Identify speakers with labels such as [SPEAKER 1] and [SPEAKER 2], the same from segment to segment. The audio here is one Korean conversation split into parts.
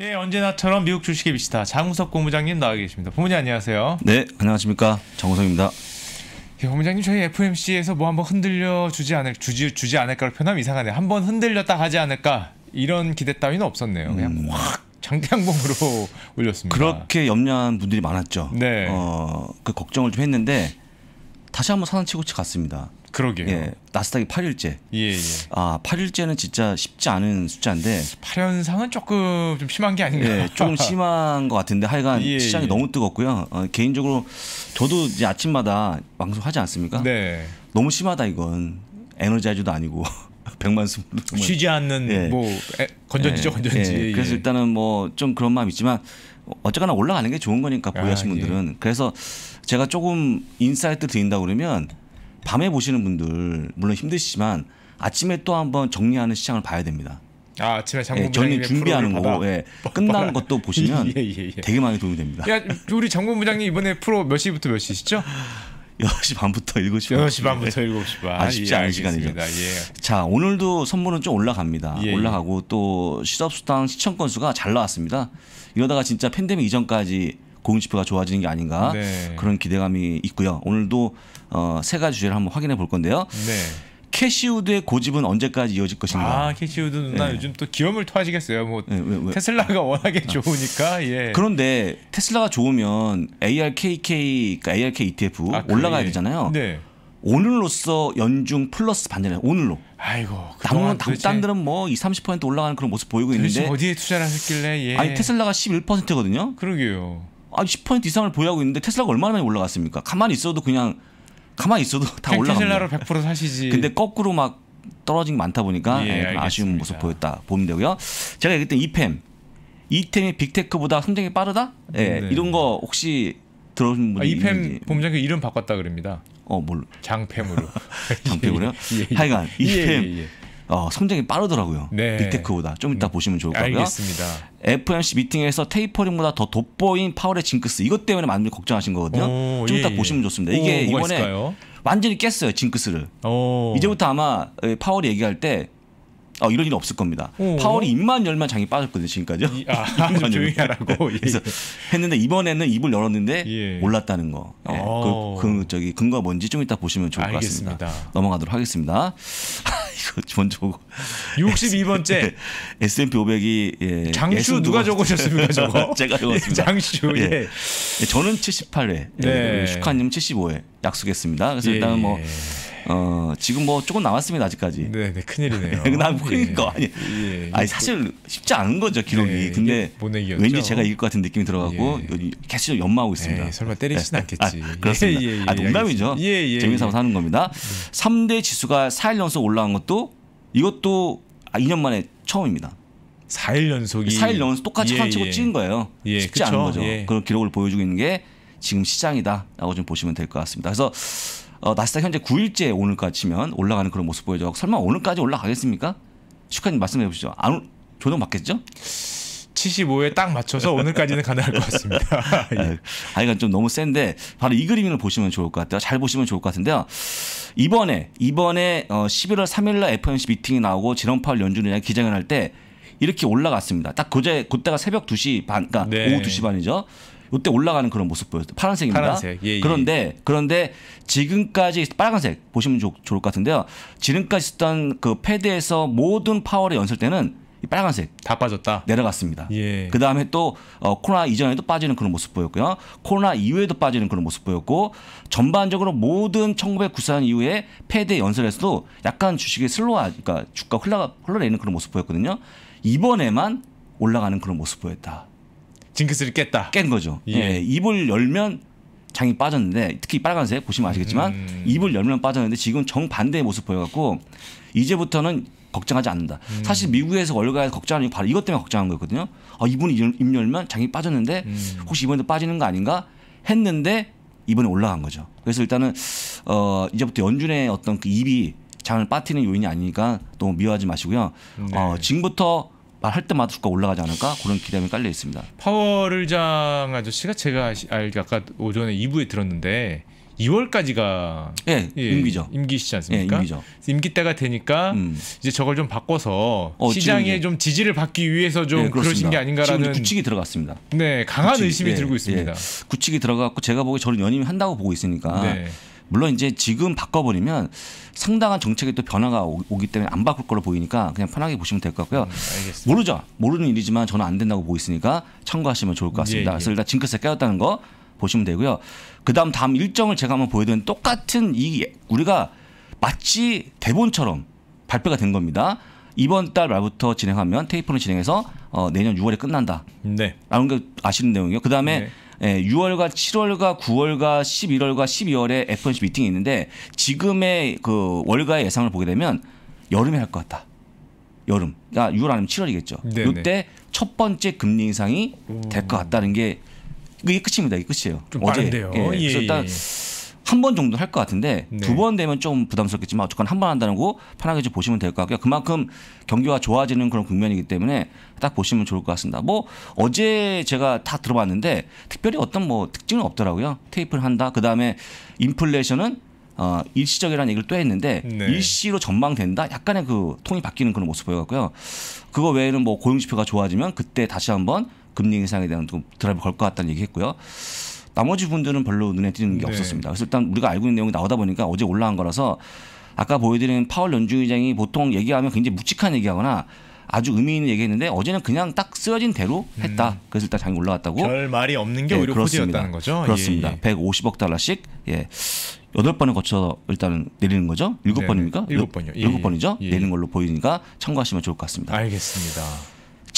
[SPEAKER 1] 예, 언제나처럼 미국 주식의 비시다 장우석 고무장님 나와 계십니다. 부무님 안녕하세요.
[SPEAKER 2] 네, 안녕하십니까 장우석입니다. 예,
[SPEAKER 1] 고무장님 저희 FMC에서 뭐 한번 흔들려 주지 않을 주지 주지 않을까로 표현하면 이상하네. 요 한번 흔들렸다 하지 않을까 이런 기대 따위는 없었네요. 그냥 음. 확
[SPEAKER 2] 장대항봉으로 올렸습니다. 그렇게 염려한 분들이 많았죠. 네. 어, 그 걱정을 좀 했는데 다시 한번 사단치고치 갔습니다. 그러게요. 예, 나스닥이 8일째. 예, 예. 아, 8일째는 진짜 쉽지 않은 숫자인데
[SPEAKER 1] 8연상은 조금 좀 심한 게 아닌가. 예, 조금
[SPEAKER 2] 심한 것 같은데 하여간 예, 시장이 예. 너무 뜨겁고요. 어, 개인적으로 저도 이제 아침마다 방송하지 않습니까? 네. 너무 심하다 이건. 에너지아주도 아니고. 백만 스물 쉬지 않는 예. 뭐 에, 건전지죠 예, 건전지. 예. 그래서 예. 일단은 뭐 좀 그런 마음 있지만 어쨌거나 올라가는 게 좋은 거니까 보유하신 아, 예. 분들은 그래서 제가 조금 인사이트 드린다 그러면 밤에 보시는 분들 물론 힘드시지만 아침에 또 한번 정리하는 시장을 봐야 됩니다.
[SPEAKER 1] 아, 아침에 장군 예, 전에 준비하는 거 예, 끝난 것도 보시면 예, 예, 예, 되게
[SPEAKER 2] 많이 도움이 됩니다.
[SPEAKER 1] 야, 우리 장군 부장님
[SPEAKER 2] 이번에 프로 몇 시부터 몇 시시죠? 10시 반부터 7시 반. 10시 반부터
[SPEAKER 1] 7시 반. 아쉽지 예, 않은 시간이죠. 예.
[SPEAKER 2] 자, 오늘도 선물은 좀 올라갑니다. 올라가고 또 시덥수당 시청 건수가 잘 나왔습니다. 이러다가 진짜 팬데믹 이전까지 고용 지표가 좋아지는 게 아닌가 네. 그런 기대감이 있고요. 오늘도 어, 세 가지 주제를 한번 확인해 볼 건데요. 네. 캐시우드의 고집은 언제까지 이어질 것인가?
[SPEAKER 1] 아 캐시우드 누나 네. 예.
[SPEAKER 2] 요즘 또 기염을 토하시겠어요. 뭐 예, 왜, 왜. 테슬라가 워낙에 아. 좋으니까. 예. 그런데 테슬라가 좋으면 ARKK, 그러니까 ARK ETF 아, 올라가야 되잖아요. 네. 오늘로써 연중 플러스 반전이에요. 오늘로.
[SPEAKER 1] 아이고. 남은 당단들은
[SPEAKER 2] 뭐 20, 30% 올라가는 그런 모습 보이고 있는데. 어디에
[SPEAKER 1] 투자를 하셨길래? 예. 아니 테슬라가
[SPEAKER 2] 11%거든요. 그러게요. 아10% 이상을 보유하고 있는데 테슬라가 얼마나 많이 올라갔습니까? 가만히 있어도 그냥 가만히 있어도 다 올라갑니다. 테슬라로
[SPEAKER 1] 100% 사시지. 근데
[SPEAKER 2] 거꾸로 막 떨어진 게 많다 보니까 예, 예, 아쉬운 모습 보였다 보면 되고요. 제가 얘기했던 이펨 이템이 빅테크보다 성장이 빠르다? 예, 네. 이런 거 혹시 들어오신 분이 아, 이팸 본부장 그 이름 바꿨다 그럽니다. 어, 뭘? 장팸으로. 장팸으로요? 예, 예. 하여간 이팸. 예, 예, 예. 어, 성장이 빠르더라고요. 네. 빅테크보다 좀 이따 음, 보시면 좋을 거고요. 알겠습니다. FOMC 미팅에서 테이퍼링보다 더 돋보인 파월의 징크스 이것 때문에 많이 걱정하신 거거든요. 오, 좀 이따 예, 예. 보시면 좋습니다. 이게 오, 이번에 있을까요? 완전히 깼어요 징크스를. 오. 이제부터 아마 그 파월이 얘기할 때 어, 이런 일이 없을 겁니다. 오. 어. 파월이 입만 열만 장이 빠졌거든요 지금까지요. 이, 아, 조용히 하라고. 예. 했는데 이번에는 입을 열었는데 예. 올랐다는 거. 예. 어. 그, 그, 저기 근거 가 뭔지 좀 이따 보시면 좋을 것 알겠습니다. 같습니다. 넘어가도록 하겠습니다. 아, 이거 먼저 보고. 62번째 S&P 500이 예, 장수 누가 적으셨습니까 저거? 제가 적었습니다. 장수. 예. 예. 예. 저는 78회, 예, 네. 슈카님 75회 약속했습니다. 그래서 일단 뭐. 어, 지금 뭐 조금 남았습니다 아직까지. 네, 네
[SPEAKER 1] 큰일이네요. 난 그러니까 예. 아니,
[SPEAKER 2] 예. 아니 사실 쉽지 않은 거죠 기록이. 네, 근데 왠지 제가 이길 것 같은 느낌이 들어가고 예. 계속 연마하고 있습니다. 예, 설마 때리진 예. 않겠지. 아, 그렇습니다. 예, 예, 예 아 농담이죠. 예, 재미삼아 사는 겁니다. 예. 음. 3대 지수가 4일 연속 올라간 것도 이것도 2년 아, 만에 처음입니다. 4일 연속이 4일 연속 똑같이 예, 치고 찍은 거예요. 쉽지 그쵸? 않은 거죠. 그런 기록을 보여주고 있는 게 지금 시장이다라고 좀 보시면 될 것 같습니다. 그래서 어, 나스닥 현재 9일째 오늘까지 면 올라가는 그런 모습 보여줘 설마 오늘까지 올라가겠습니까? 축하님 말씀해 보시죠. 안 올, 조정 맞겠죠? 75에 딱 맞춰서 오늘까지는 가능할 것 같습니다. 아, 예. 아, 이건 좀 너무 센데 바로 이 그림을 보시면 좋을 것 같아요. 잘 보시면 좋을 것 같은데요. 이번에 이번에 어, 11월 3일날 f m c 미팅이 나오고 지난 파월 연준은양 기자회견 할때 이렇게 올라갔습니다. 딱 그제 그때가 새벽 2시 반, 그러니까 네. 오후 2시 반이죠. 이때 올라가는 그런 모습 보였어요. 파란색입니다. 파란색. 예, 예, 예. 그런데 그런데 지금까지 빨간색 보시면 좋, 좋을 것 같은데요. 지금까지 쓰던 그 패드에서 모든 파월의 연설 때는 빨간색 다 빠졌다 내려갔습니다. 예. 그 다음에 또 어, 코로나 이전에도 빠지는 그런 모습 보였고요. 코로나 이후에도 빠지는 그런 모습 보였고 전반적으로 모든 1994년 이후에 패드 연설에서도 약간 주식이 슬로와 그러니까 주가 흘러 흘러내는 그런 모습 보였거든요. 이번에만 올라가는 그런 모습 보였다. 징크스를 깼다. 깬 거죠. 예. 예. 입을 열면 장이 빠졌는데 특히 빨간색 보시면 아시겠지만 음. 입을 열면 빠졌는데 지금 정반대의 모습 보여갖고 이제부터는 걱정하지 않는다. 음. 사실 미국에서 월가에서 걱정하는 게 바로 이것 때문에 걱정한 거거든요. 아, 이분이 입 열면 장이 빠졌는데 음. 혹시 이번에도 빠지는 거 아닌가 했는데 이번에 올라간 거죠. 그래서 일단은 어, 이제부터 연준의 어떤 그 입이 장을 빠뜨리는 요인이 아니니까 너무 미워하지 마시고요. 음, 어, 네. 어, 지금부터 말할 때마다 주가 올라가지 않을까 그런 기대감이 깔려 있습니다.
[SPEAKER 1] 파월 의장 아저씨가 제가 알 아, 아까 오전에 2부에 들었는데 2월까지가 예, 예, 임기죠. 임기시지 예, 않습니까? 예, 임기죠. 임기 때가 되니까
[SPEAKER 2] 음. 이제 저걸 좀 바꿔서 어, 시장에
[SPEAKER 1] 좀 지지를 받기 위해서 좀 예, 그러신 게 아닌가라는
[SPEAKER 2] 구축이 들어갔습니다.
[SPEAKER 1] 네, 강한 구칙 의심이 예, 들고 있습니다.
[SPEAKER 2] 예. 구축이 들어갔고 제가 보기 저는 연임 한다고 보고 있으니까 네. 물론 이제 지금 바꿔버리면 상당한 정책에 또 변화가 오기 때문에 안 바꿀 걸로 보이니까 그냥 편하게 보시면 될 것 같고요. 음, 모르죠. 모르는 일이지만 저는 안 된다고 보고 있으니까 참고하시면 좋을 것 같습니다. 예, 예. 그래서 일단 징크스에 깨웠다는 거 보시면 되고요. 그다음 다음 일정을 제가 한번 보여드린 똑같은 이 우리가 마치 대본처럼 발표가 된 겁니다. 이번 달 말부터 진행하면 테이프는 진행해서 어, 내년 6월에 끝난다. 네. 라는 게 아시는 내용이요. 그다음에 네. 예, 6월과 7월과 9월과 11월과 12월에 FOMC 미팅이 있는데 지금의 그 월가의 예상을 보게 되면 여름에 할 것 같다. 여름. 그러니까 6월 아니면 7월이겠죠. 이때 첫 번째 금리 인상이 될 것 같다는 게 이게 끝입니다. 이게 끝이에요. 어제. 빠른데요. 예, 예, 그래서 예, 일단 예. 한번 정도 할 것 같은데 네. 두번 되면 좀 부담스럽겠지만 어쨌건 한 번 한다는 거 편하게 좀 보시면 될 것 같고요. 그만큼 경기가 좋아지는 그런 국면이기 때문에 딱 보시면 좋을 것 같습니다. 뭐 어제 제가 다 들어봤는데 특별히 어떤 뭐 특징은 없더라고요. 테이프를 한다. 그 다음에 인플레이션은 어, 일시적이라는 얘기를 또 했는데 네. 일시로 전망된다. 약간의 그 통이 바뀌는 그런 모습 보여갖고요. 그거 외에는 뭐 고용 지표가 좋아지면 그때 다시 한번 금리 인상에 대한 드라이브 걸 것 같다는 얘기했고요. 나머지 분들은 별로 눈에 띄는 게 네. 없었습니다. 그래서 일단 우리가 알고 있는 내용이 나오다 보니까 어제 올라간 거라서 아까 보여드린 파월 연주의장이 보통 얘기하면 굉장히 묵직한 얘기하거나 아주 의미 있는 얘기했는데 어제는 그냥 딱 쓰여진 대로 음. 했다. 음. 그래서 일단 장이 올라왔다고. 별 말이 없는 게 예, 오히려 그렇습니다. 거죠. 그렇습니다. 예, 예. 150억 달러씩 예. 여덟 번을 거쳐 일단 은 내리는 거죠. 일곱 네. 번입니까? 일곱 번이요. 일곱 예. 번이죠. 예. 내리는 걸로 보이니까 참고하시면 좋을 것 같습니다. 알겠습니다.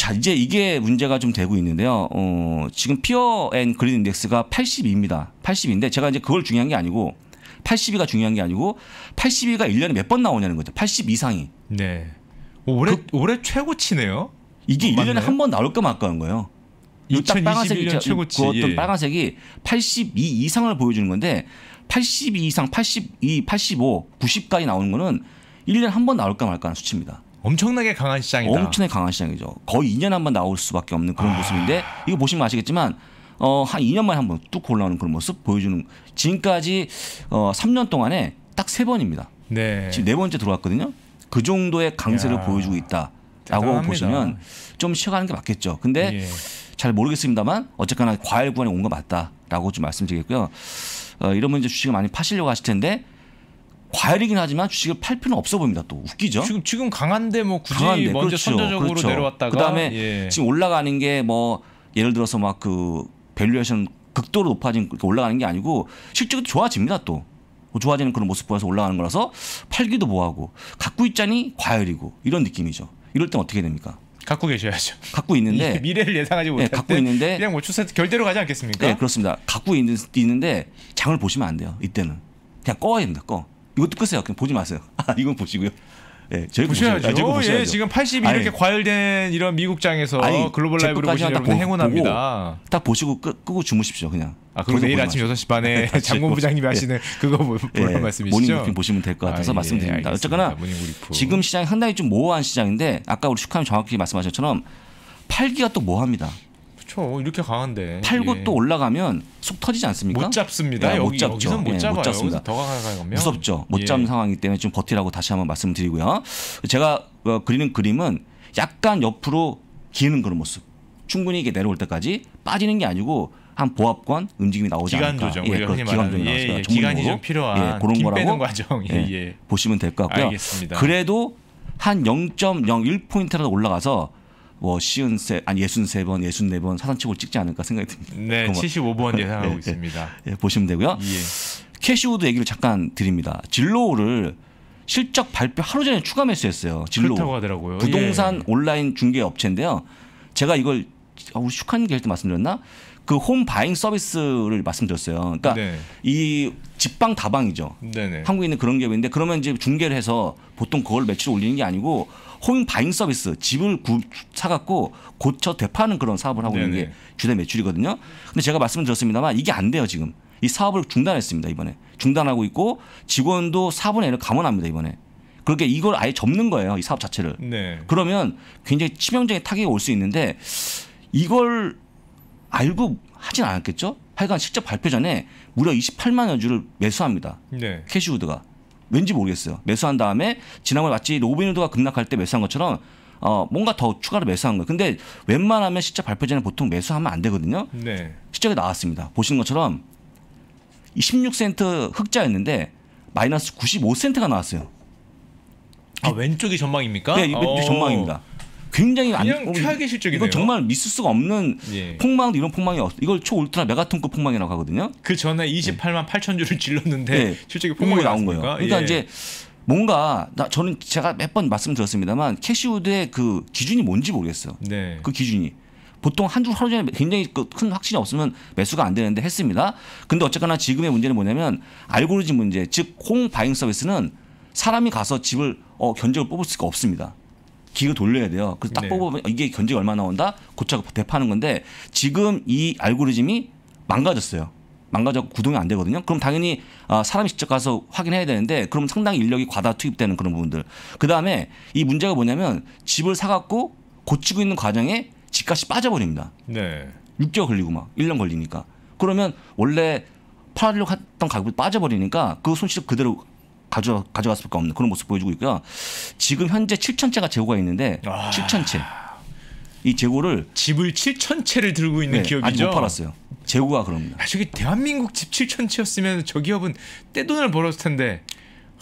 [SPEAKER 2] 자, 이제 이게 문제가 좀 되고 있는데요. 어, 지금 피어 앤 그린 인덱스가 82입니다. 80인데 제가 이제 그걸 중요한 게 아니고 82가 중요한 게 아니고 82가 1년에 몇 번 나오냐는 거죠. 80 이상이. 네. 올해 그, 올해 최고치네요. 이게 맞 1년에 한 번 나올까 말까 하는 거예요. 이딱 빨간색이 최고치. 그 어떤 예. 빨간색이 82 이상을 보여주는 건데 82 이상, 82, 85, 90까지 나오는 거는 1년에 한 번 나올까 말까 하는 수치입니다. 엄청나게 강한 시장이다. 엄청나게 강한 시장이죠. 거의 2년 한 번 나올 수밖에 없는 그런 아... 모습인데 이거 보시면 아시겠지만 어, 한 2년만에 한 번 뚝 올라오는 그런 모습 보여주는 지금까지 어, 3년 동안에 딱 세 번입니다. 네. 지금 네 번째 들어왔거든요. 그 정도의 강세를 야... 보여주고 있다라고 보시면 좀 쉬어가는 게 맞겠죠. 근데 예. 잘 모르겠습니다만 어쨌거나 과열 구간에 온거 맞다라고 좀 말씀드리겠고요. 어, 이런면 이제 주식을 많이 파시려고 하실 텐데 과열이긴 하지만 주식을 팔 필요는 없어 보입니다. 또 웃기죠. 지금 지금 강한데 뭐 굳이 강한데, 먼저 그렇죠, 선적으로 그렇죠. 내려왔다가 그다음에 예. 지금 올라가는 게 뭐 예를 들어서 막 그 밸류에이션 극도로 높아진 올라가는 게 아니고 실적도 좋아집니다. 또 뭐 좋아지는 그런 모습 보여서 올라가는 거라서 팔기도 뭐하고 갖고 있자니 과열이고 이런 느낌이죠. 이럴 땐 어떻게 됩니까? 갖고 계셔야죠. 갖고 있는데
[SPEAKER 1] 미래를 예상하지 예, 못할 네, 갖고 있는데 그냥 뭐 추세 결대로 가지 않겠습니까? 네,
[SPEAKER 2] 그렇습니다. 갖고 있는, 있는데 장을 보시면 안 돼요. 이때는 그냥 꺼야 됩니다. 꺼. 이것도 끄세요. 그냥 보지 마세요. 아, 이건 보시고요. 예, 저희 보셔야죠. 아, 저거 보셔야죠. 예, 지금 80이 아니, 이렇게
[SPEAKER 1] 과열된 이런 미국장에서 글로벌 라이브를 보시는 여러 행운합니다.
[SPEAKER 2] 보고, 딱 보시고 끄, 고 주무십시오, 그냥. 아, 그리고 내일 아침 6시 반에 예, 장군부장님이 뭐, 예. 하시는
[SPEAKER 1] 예, 그거 보는 예, 말씀이시죠? 모닝브리핑 보시면 될 것 같아서 아, 예, 말씀드립니다. 어쨌거나
[SPEAKER 2] 지금 시장이 상당히 좀 모호한 시장인데 아까 우리 슈카님 정확히 말씀하신 것처럼 팔기가 또 뭐합니다. 그렇죠. 이렇게 강한데. 팔고 예. 또 올라가면 속 터지지 않습니까? 못 잡습니다. 예, 여기, 못 잡죠. 못, 예, 못 잡습니다. 더 강하면 무섭죠. 못 예. 잡는 상황이기 때문에 좀 버티라고 다시 한번 말씀드리고요. 제가 어, 그리는 그림은 약간 옆으로 기는 그런 모습. 충분히 이게 내려올 때까지 빠지는 게 아니고 한 보합권 움직임이 나오지 기간 않을까. 조정, 예, 그 기간 조정. 예, 예, 기간이 좀 필요한 예, 그런 거라고 과정. 예, 예. 보시면 될 것 같고요. 알겠습니다. 그래도 한 0.01포인트라도 올라가서 뭐 쉬운 세 아니 예순 세 번, 예순 네번 사선축을 찍지 않을까 생각이 듭니다. 네, 그러면. 75번 예. 예상하고 네, 있습니다. 네, 보시면 되고요. 예. 캐시우드 얘기를 잠깐 드립니다. 진로우를 실적 발표 하루 전에 추가 매수했어요. 진로우. 하더라고요. 부동산 예. 온라인 중개 업체인데요. 제가 이걸 아, 우리 축하는 게할때 말씀드렸나? 그 홈 바잉 서비스를 말씀드렸어요. 그러니까 네. 이 집방 다방이죠. 네네. 한국에 있는 그런 기업인데 그러면 이제 중개를 해서 보통 그걸 매출 올리는 게 아니고 홈 바잉 서비스 집을 구, 사갖고 고쳐 대파하는 그런 사업을 하고 있는 네네. 게 주된 매출이거든요. 근데 제가 말씀을 드렸습니다만 이게 안 돼요 지금 이 사업을 중단했습니다 이번에 중단하고 있고 직원도 4분의 1을 감원합니다 이번에. 그렇게 이걸 아예 접는 거예요 이 사업 자체를. 네. 그러면 굉장히 치명적인 타격이 올 수 있는데 이걸 알고 하진 않았겠죠? 하여간 실제 발표 전에 무려 28만여 주를 매수합니다. 네. 캐시우드가. 왠지 모르겠어요. 매수한 다음에 지난번 에 마치 로빈후드가 급락할 때 매수한 것처럼 어, 뭔가 더 추가로 매수한 거예요. 근데 웬만하면 실적 발표 전에 보통 매수하면 안 되거든요. 네. 실적이 나왔습니다. 보시는 것처럼 16센트 흑자였는데 마이너스 95센트가 나왔어요. 아 왼쪽이 전망입니까? 네, 왼쪽 어. 전망입니다. 굉장히 안 그냥 어, 최악의 실적이네요. 이건 정말 믿을 수가 없는 예. 폭망도 이런 폭망이 없어. 이걸 초울트라 메가톤급 폭망이라고 하거든요. 그 전에 28만 8천 주를 질렀는데 예. 실적이 폭망이 나온 거예요. 그러니까 예. 이제 뭔가 나 저는 제가 몇 번 말씀드렸습니다만 캐시우드의 그 기준이 뭔지 모르겠어요. 네. 그 기준이 보통 한 주 하루 전에 굉장히 그 큰 확신이 없으면 매수가 안 되는데 했습니다. 근데 어쨌거나 지금의 문제는 뭐냐면 알고리즘 문제, 즉 콩 바잉 서비스는 사람이 가서 집을 어, 견적을 뽑을 수가 없습니다. 기가 돌려야 돼요. 그래서 딱 네. 뽑으면 이게 견적이 얼마 나온다? 고차고 대파는 건데 지금 이 알고리즘이 망가졌어요. 망가져 구동이 안 되거든요. 그럼 당연히 아, 사람이 직접 가서 확인해야 되는데 그럼 상당히 인력이 과다 투입되는 그런 부분들. 그 다음에 이 문제가 뭐냐면 집을 사갖고 고치고 있는 과정에 집값이 빠져버립니다. 네. 6개월 걸리고 막 1년 걸리니까. 그러면 원래 팔려고 했던 가격이 빠져버리니까 그 손실 을 그대로 가져 가져갈 수밖에 없는 그런 모습 보여주고 있고요. 지금 현재 7천 채가 재고가 있는데 아. 7천 채. 이 재고를 집을 7천
[SPEAKER 1] 채를 들고 있는 네, 기업이죠. 아직 못 팔았어요.
[SPEAKER 2] 재고가 그럼요
[SPEAKER 1] 아, 저기 대한민국 집 7천 채였으면 저
[SPEAKER 2] 기업은 떼돈을 벌었을 텐데.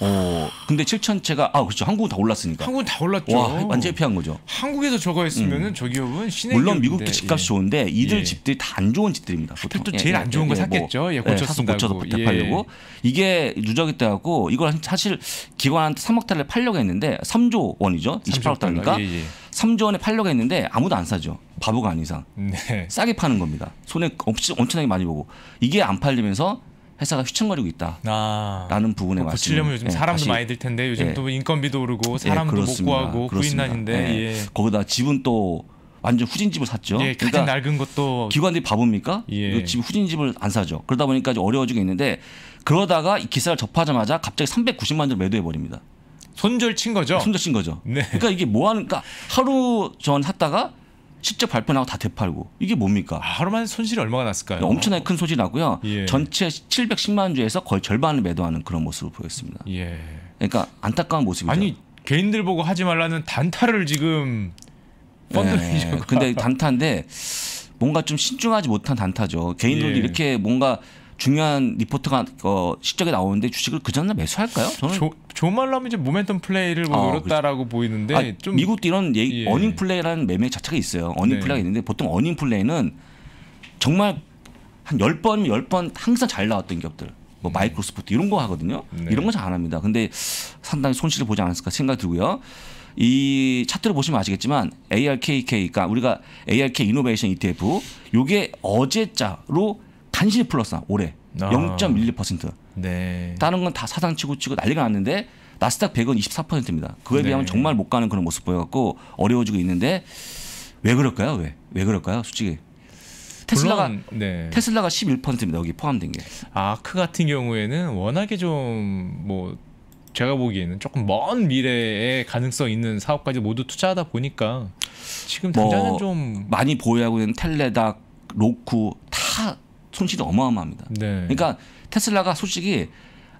[SPEAKER 2] 어, 근데 7천 채가 아 그렇죠. 한국은 다 올랐으니까. 한국은 다 올랐죠. 와, 완전 피한 거죠.
[SPEAKER 1] 한국에서 저거 했으면 음. 저 기업은 시내 물론 미국도 집값이 예.
[SPEAKER 2] 좋은데 이들 예. 집들이 다 안 좋은 집들입니다. 보통. 또 예, 제일 예, 안 좋은 예, 거 뭐. 샀겠죠. 예, 고쳐 서 고쳐서 대팔려고 이게 누적이 돼갖고 이걸 사실 기관한테 3억 달러에 팔려고 했는데 3조 원이죠. 38억 달러니까. 3조 원에 팔려고 했는데 아무도 안 사죠. 바보가 아닌 이상. 네. 싸게 파는 겁니다. 손에 엄청나게 많이 보고. 이게 안 팔리면서 회사가 휘청거리고 있다라는 아, 부분에 그 맞습니다. 고치려면 요즘 예, 사람도 다시, 많이 들 텐데 요즘 예, 또
[SPEAKER 1] 인건비도 오르고 예, 사람도 못 구하고 구인난인데 예. 예.
[SPEAKER 2] 거기다 집은 또 완전 후진집을 샀죠. 예, 그러니까 낡은 것도 기관들이 바보입니까? 예. 집 후진집을 안 사죠. 그러다 보니까 어려워지고 있는데 그러다가 이 기사를 접하자마자 갑자기 390만 원 매도해 버립니다. 손절 친 거죠. 손절 친 거죠. 네. 그러니까 이게 뭐 하는 가 그러니까 하루 전 샀다가 직접 발표나고 다 되팔고 이게 뭡니까? 아, 하루만 에 손실이 얼마가 났을까요? 네, 엄청나게 큰 손실이 나고요. 예. 전체 710만 주에서 거의 절반을 매도하는 그런 모습을 보였습니다. 예. 그러니까 안타까운 모습이죠. 아니 개인들 보고 하지 말라는 단타를 지금 펀드매 예. 근데 단타인데 뭔가 좀 신중하지 못한 단타죠. 개인들도 예. 이렇게 뭔가 중요한 리포트가 어, 시적에 나오는데 주식을 그 전날 매수할까요? 저는 조, 조말라면 이제 모멘텀 플레이를 뭐 어, 아, 노렸다라고 그렇죠. 보이는데 아, 좀 미국도 이런 예, 예. 어닝 플레이라는 매매 자체가 있어요. 어닝 네. 플레이가 있는데 보통 어닝 플레이는 정말 한 열번번 10번 항상 잘 나왔던 기업들. 뭐 음. 마이크로소프트 이런 거 하거든요. 네. 이런 거 잘 안 합니다. 근데 상당히 손실을 보지 않았을까 생각이 들고요. 이 차트를 보시면 아시겠지만 ARKK, 그러니까 우리가 ARK 이노베이션 ETF, 요게 어제자로 간신히 플러스나 올해 아. 0.12%. 네. 다른 건 다 사상치고 치고 난리가 났는데 나스닥 100은 24%입니다. 그에 네. 비하면 정말 못 가는 그런 모습 보여갖고 어려워지고 있는데 왜 그럴까요? 왜? 왜 그럴까요? 솔직히. 테슬라가 물론, 네. 테슬라가 11%입니다. 여기 포함된 게. 아크 같은 경우에는
[SPEAKER 1] 워낙에 좀 뭐 제가 보기에는 조금 먼 미래에 가능성
[SPEAKER 2] 있는 사업까지 모두 투자하다 보니까
[SPEAKER 1] 지금 당장은 뭐좀
[SPEAKER 2] 많이 보유하고 있는 텔레닥, 로쿠 다 손실이 어마어마합니다. 네. 그러니까 테슬라가 솔직히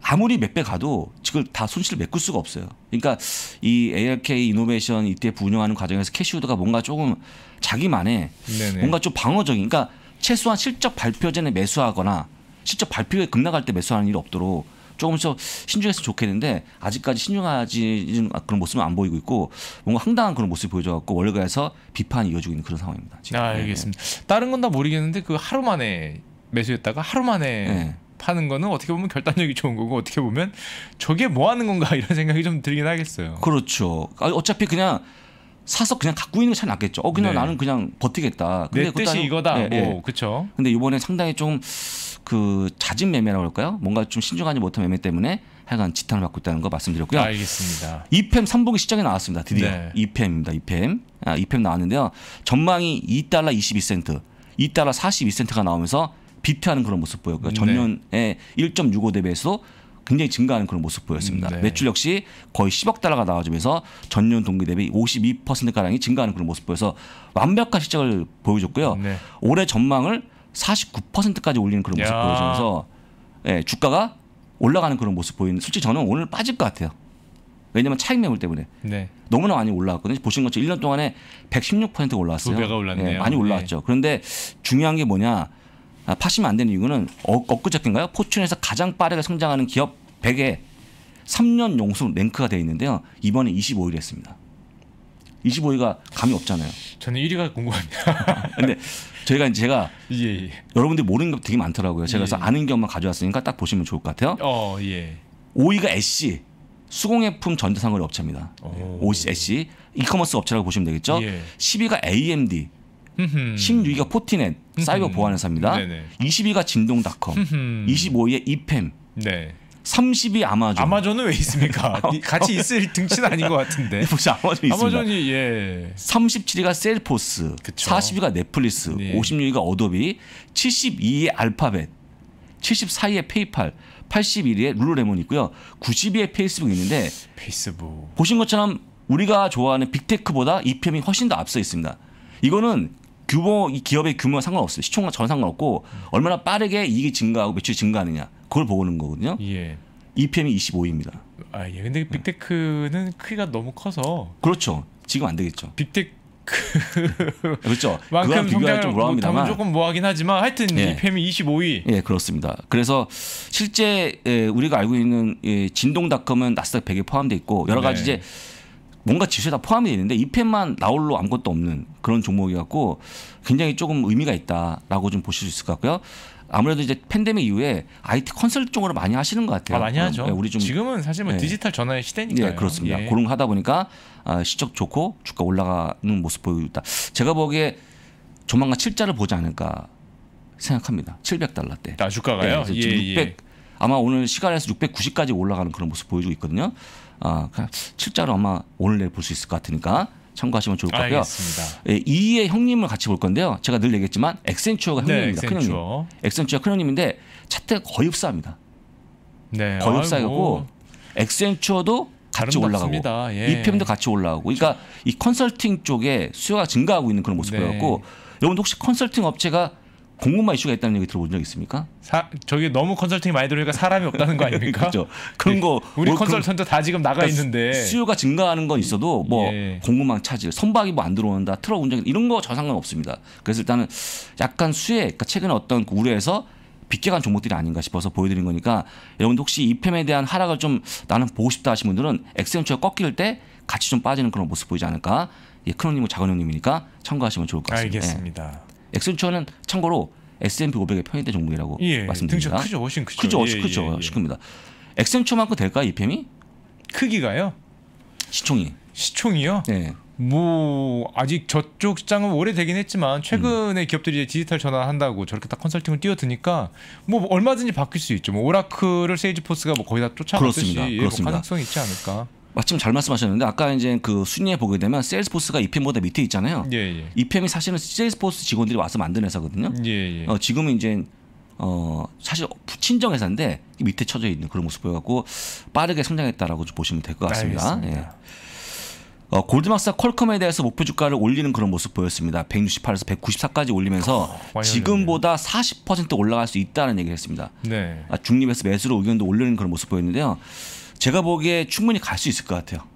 [SPEAKER 2] 아무리 몇 배 가도 지금 다 손실을 메꿀 수가 없어요. 그러니까 이 ALK 이노베이션 이때 운영하는 과정에서 캐시우드가 뭔가 조금 자기만의 네네. 뭔가 좀 방어적인 그러니까 최소한 실적 발표 전에 매수하거나 실적 발표에 급락할 때 매수하는 일이 없도록 조금 씩 신중했으면 좋겠는데 아직까지 신중하지 그런 모습은 안 보이고 있고 뭔가 황당한 그런 모습이 보여져갖고 월가에서 비판이 이어지고 있는 그런 상황입니다.
[SPEAKER 1] 지금. 아 네, 네. 알겠습니다. 네. 다른 건 다 모르겠는데 그 하루 만에 매수했다가 하루 만에 네. 파는 거는 어떻게 보면
[SPEAKER 2] 결단력이 좋은 거고 어떻게 보면 저게 뭐 하는 건가 이런 생각이 좀 들긴 하겠어요. 그렇죠. 아, 어차피 그냥 사서 그냥 갖고 있는 게차라 낫겠죠. 어 그냥 네. 나는 그냥 버티겠다. 근데 내 뜻이 아 이거다. 예, 예. 뭐 그렇죠. 근데 이번에 상당히 좀 그 자진 매매라고 할까요? 뭔가 좀 신중하지 못한 매매 때문에 하여간 지탄을 받고 있다는 거 말씀드렸고요. 알겠습니다. 2팸 3분기 시장에 나왔습니다. 드디어 이2입니다이팸 아, 이팸 나왔는데요. 전망이 2달러 22센트, 2달러 42센트가 나오면서 비트하는 그런 모습 보였고요. 네. 전년에 네. 1.65대 비해서 굉장히 증가하는 그런 모습 보였습니다. 네. 매출 역시 거의 10억 달러가 나와주면서 전년 동기 대비 52%가량이 증가하는 그런 모습 보여서 완벽한 실적을 보여줬고요. 네. 올해 전망을 49%까지 올리는 그런 모습 야. 보여주면서 예, 주가가 올라가는 그런 모습 보이는 솔직히 저는 오늘 빠질 것 같아요. 왜냐면 하 차익 매물 때문에 네. 너무나 많이 올라왔거든요. 보신 것처럼 1년 동안에 116%가 올라왔어요. 두 배가 올랐네요. 예, 많이 올라왔죠. 네. 그런데 중요한 게 뭐냐 아, 파시면 안 되는 이유는 어, 엊그저께인가요? 포춘에서 가장 빠르게 성장하는 기업 100에 3년 용수 랭크가 되어 있는데요. 이번에 25위 했습니다. 25위가 감이 없잖아요.
[SPEAKER 1] 저는 1위가 궁금합니다.
[SPEAKER 2] 근데 저희가 이제 제가 예, 예. 여러분들이 모르는 게 되게 많더라고요. 제가 예. 그래서 예. 아는 경험만 가져왔으니까 딱 보시면 좋을 것 같아요. 어, 예. 5위가 애쉬 수공예품 전자상거래 업체입니다. 오. 애쉬 이커머스 업체라고 보시면 되겠죠. 예. 10위가 AMD 16위가 포티넷 사이버 보안회사입니다. 2 2위가 진동닷컴, 25위에 이팸, 네. 30위 아마존. 아마존은 왜 있습니까? 같이 있을 등치는 아닌 것
[SPEAKER 1] 같은데. 보시 아마존 아마존이
[SPEAKER 2] 예. 37위가 셀포스, 그쵸. 40위가 넷플릭스, 예. 56위가 어도비, 7 2위 알파벳, 74위에 페이팔, 81위에 룰루레몬 있고요. 90위에 페이스북 있는데 페이스북. 보신 것처럼 우리가 좋아하는 빅테크보다 이 p 이 훨씬 더 앞서 있습니다. 이거는 규모 이 기업의 규모와 상관없어요. 시총과 전혀 상관없고 얼마나 빠르게 이익이 증가하고 매출이 증가하느냐 그걸 보는 거거든요. 예. EPM이 25입니다. 아 예. 근데 네. 빅테크는 네. 크기가 너무 커서 그렇죠. 지금 안 되겠죠. 빅테크 그렇죠. 만큼 성장을 좀 뭐합니다만 조금 뭐하긴 하지만 하여튼 예. 이팸이 e 25위. 예, 그렇습니다. 그래서 실제 예, 우리가 알고 있는 예, 진동닷컴은 나스닥 100에 포함돼 있고 여러 가지 네. 이제 뭔가 지수에 다 포함이 되는데 이 펜만 나홀로 아무것도 없는 그런 종목이었고 굉장히 조금 의미가 있다라고 좀 보실 수 있을 것 같고요. 아무래도 이제 팬데믹 이후에 IT 컨설 팅 쪽으로 많이 하시는 것 같아요. 아, 많이 하죠. 네, 우리 좀 지금은 사실 뭐 네. 디지털
[SPEAKER 1] 전화의 시대니까요. 네, 그렇습니다. 예. 그런
[SPEAKER 2] 거 하다 보니까 아, 시적 좋고 주가 올라가는 모습 보이고 있다. 제가 보기에 조만간 7자를 보지 않을까 생각합니다. 700달러 대 아, 주가가요? 네, 예, 600, 예. 아마 오늘 시간에서 690까지 올라가는 그런 모습 보여주고 있거든요. 아, 실제로 아마 오늘 내일 볼수 있을 것 같으니까 참고하시면 좋을 것 같고요. 알겠습니다. 예, 2의 형님을 같이 볼 건데요. 제가 늘 얘기했지만 엑센츄어가 네, 형님입니다. 네, 큰 형님. 엑센츄어 가큰 형님인데 차트가 거의 흡사합니다. 네, 거의 흡사하고 엑센츄어도 같이 올라가고 예. 이 EPM도 같이 올라가고 그러니까 이 컨설팅 쪽에 수요가 증가하고 있는 그런 모습 네. 보여갖고 여러분 혹시 컨설팅 업체가 공급망 이슈가 있다는 얘기 들어본 적 있습니까? 사, 저기 너무 컨설팅 많이 들으니까 사람이 없다는 거 아닙니까? 그렇죠. 그런 네. 거 우리 컨설턴트 다 지금 나가 그러니까 있는데 수요가 증가하는 건 있어도 뭐 예. 공급망 차질, 선박이 뭐 안 들어온다, 트럭 운전 이런 거 저 상관 없습니다. 그래서 일단은 약간 수혜, 그러니까 최근 어떤 그 우려에서 빗겨간 종목들이 아닌가 싶어서 보여드린 거니까 여러분도 혹시 이팸에 대한 하락을 좀 나는 보고 싶다 하신 분들은 엑센처가 꺾일 때 같이 좀 빠지는 그런 모습 보이지 않을까? 예, 큰 형님은 작은 형님이니까 참고하시면 좋을 것 같습니다. 알겠습니다. 예. 엑스처는 참고로 S&P 500의 편의대 종목이라고 예, 예 말씀드립니다. 크죠, 훨씬 크죠. 크죠, 예, 훨씬 예, 크죠, 예, 시큽니다. 예. 엑센처만큼 될까 이팸이? 크기가요? 시총이.
[SPEAKER 1] 시총이요? 네. 뭐 아직 저쪽 시장은 오래되긴 했지만 최근에 음. 기업들이 이제 디지털 전환한다고 저렇게 딱 컨설팅을 뛰어드니까 뭐 얼마든지 바뀔 수 있죠. 뭐 오라클을
[SPEAKER 2] 세이지포스가 뭐 거의 다 쫓아갔듯이 그렇습니다. 뭐 그렇습니다. 뭐 가능성이 있지 않을까. 마침 잘 말씀하셨는데 아까 이제 그 순위에 보게 되면 세일스포스가 이 p 보다 밑에 있잖아요. 예, 예. e p 이 사실은 세일스포스 직원들이 와서 만든 회사거든요. 예, 예. 어, 지금은 이제 어 사실 친정 회사인데 밑에 쳐져 있는 그런 모습 보여갖고 빠르게 성장했다라고 좀 보시면 될 것 같습니다. 습니다 예. 어, 골드막사 퀄컴에 대해서 목표 주가를 올리는 그런 모습 보였습니다. 168에서 194까지 올리면서 어, 지금보다 40% 올라갈 수 있다는 얘기를 했습니다. 네. 아, 중립에서 매수로 의견도 올리는 그런 모습 보였는데요. 제가 보기에 충분히 갈 수 있을 것 같아요.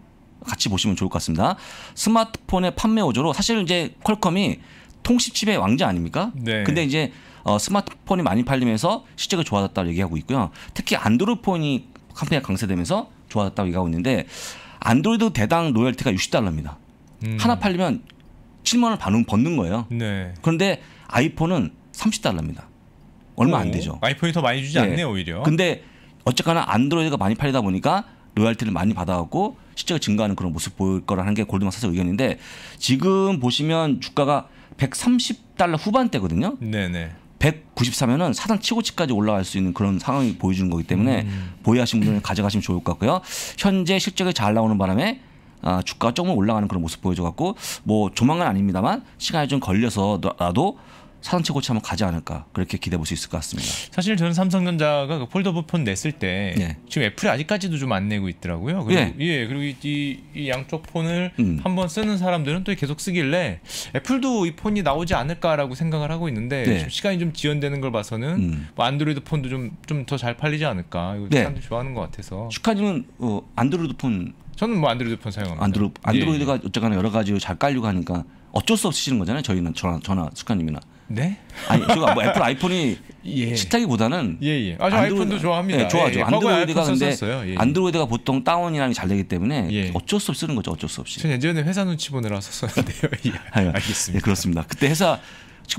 [SPEAKER 2] 같이 보시면 좋을 것 같습니다. 스마트폰의 판매 오조로 사실 이제 퀄컴이 통신칩의 왕자 아닙니까? 네. 근데 이제 어, 스마트폰이 많이 팔리면서 실적이 좋아졌다고 얘기하고 있고요. 특히 안드로이폰이 컴페니 강세되면서 좋아졌다고 얘기하고 있는데 안드로이드 대당 로열티가 60달러입니다. 음. 하나 팔리면 7만 원을 반응 벗는 거예요. 네. 그런데 아이폰은 30달러입니다. 얼마 오, 안 되죠. 아이폰이 더 많이 주지 네. 않네요, 오히려. 근데 어쨌거나 안드로이드가 많이 팔리다 보니까 로얄티를 많이 받아갖고 실적이 증가하는 그런 모습 보일 거라는 게 골드만사스 의견인데 지금 보시면 주가가 130달러 후반대거든요. 네네. 194면은 사상 최고치까지 올라갈 수 있는 그런 상황이 보여주는 거기 때문에 음. 보유하신 분들은 가져가시면 좋을 것 같고요. 현재 실적이 잘 나오는 바람에 아, 주가가 조금 올라가는 그런 모습 보여줘갖고 뭐 조만간 아닙니다만 시간이 좀 걸려서라도 사상체 고치 한번 가지 않을까 그렇게 기대해 볼 수 있을 것 같습니다.
[SPEAKER 1] 사실 저는 삼성전자가 그 폴더블폰 냈을 때 네. 지금 애플이 아직까지도 좀 안 내고 있더라고요. 그리고 네. 예, 그리고 이, 이 양쪽 폰을 음. 한번 쓰는 사람들은 또 계속 쓰길래 애플도 이 폰이 나오지 않을까라고 생각을 하고 있는데 네. 좀 시간이 좀 지연되는 걸 봐서는 음. 뭐 안드로이드 폰도 좀 좀 더 잘 팔리지 않을까 이거 네. 사람들이 좋아하는 것 같아서.
[SPEAKER 2] 슈카님은 어, 안드로이드 폰
[SPEAKER 1] 저는 뭐 안드로이드 폰 사용합니다. 안드로, 예. 안드로이드가
[SPEAKER 2] 예. 어쨌거나 여러 가지로 잘 깔리고 하니까 어쩔 수 없이 쓰는 거잖아요. 저희는 전화 전화 슈카님이나. 네? 아니 제가 뭐 애플 아이폰이 예. 싫다기보다는 예예. 아, 저 아이폰도 좋아합니다. 네, 예, 좋아죠 예, 안드로이드가 근데 썼 예, 예. 안드로이드가 보통 다운이랑이 잘 되기 때문에 예. 어쩔 수 없이 쓰는 거죠. 어쩔 수 없이. 전 예전에 회사 눈치 보느라 썼었는데요. 예. 알겠습니다. 예, 그렇습니다. 그때 회사